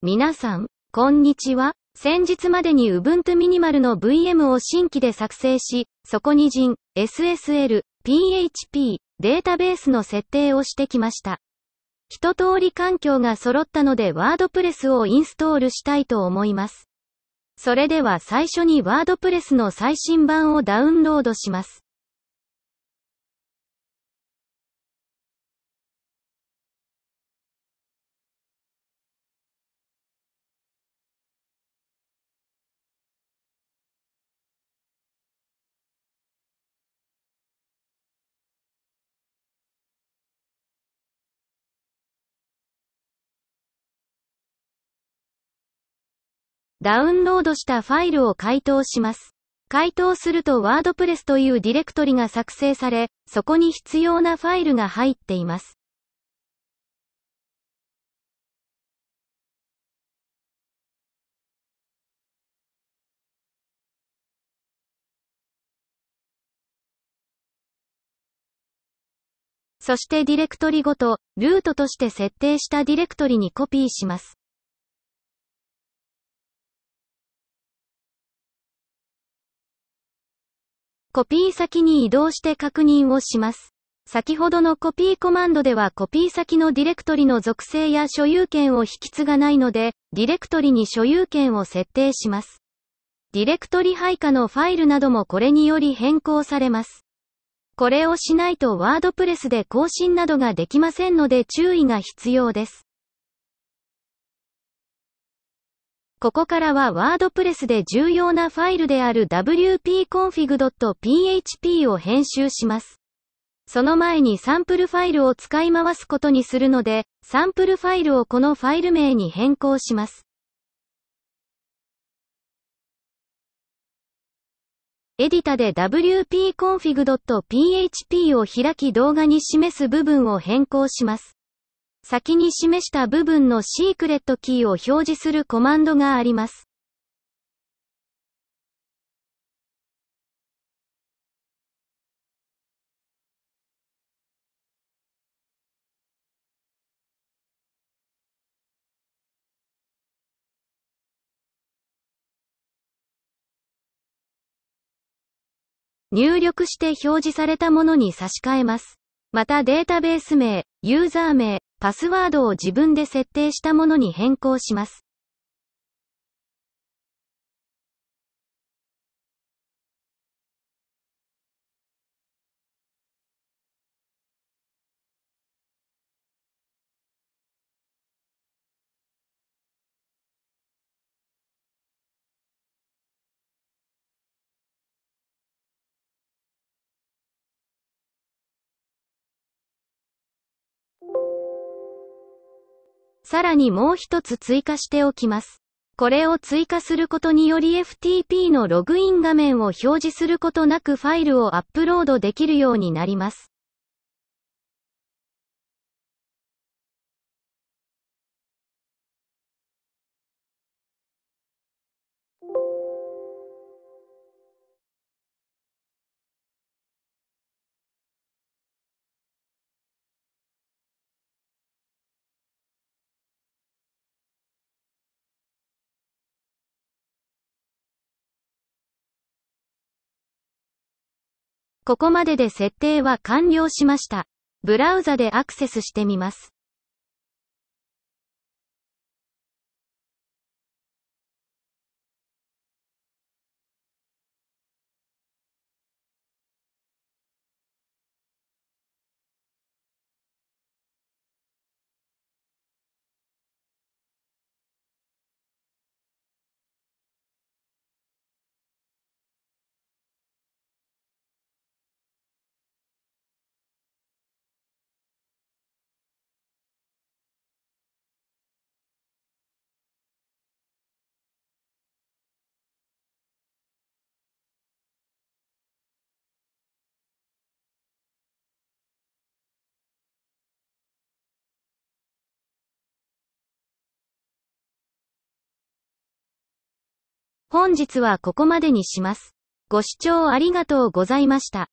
皆さん、こんにちは。先日までに Ubuntu Minimal の VM を新規で作成し、そこに人、SSL、PHP、データベースの設定をしてきました。一通り環境が揃ったので WordPress をインストールしたいと思います。それでは最初に WordPress の最新版をダウンロードします。ダウンロードしたファイルを解凍します。解凍するとワードプレスというディレクトリが作成され、そこに必要なファイルが入っています。そしてディレクトリごと、ルートとして設定したディレクトリにコピーします。コピー先に移動して確認をします。先ほどのコピーコマンドではコピー先のディレクトリの属性や所有権を引き継がないので、ディレクトリに所有権を設定します。ディレクトリ配下のファイルなどもこれにより変更されます。これをしないとワードプレスで更新などができませんので注意が必要です。ここからはワードプレスで重要なファイルである wp-config.php を編集します。その前にサンプルファイルを使い回すことにするので、サンプルファイルをこのファイル名に変更します。エディタで wp-config.php を開き動画に示す部分を変更します。先に示した部分のシークレットキーを表示するコマンドがあります。入力して表示されたものに差し替えます。またデータベース名、ユーザー名、パスワードを自分で設定したものに変更します。さらにもう一つ追加しておきます。これを追加することにより FTP のログイン画面を表示することなくファイルをアップロードできるようになります。ここまでで設定は完了しました。ブラウザでアクセスしてみます。本日はここまでにします。ご視聴ありがとうございました。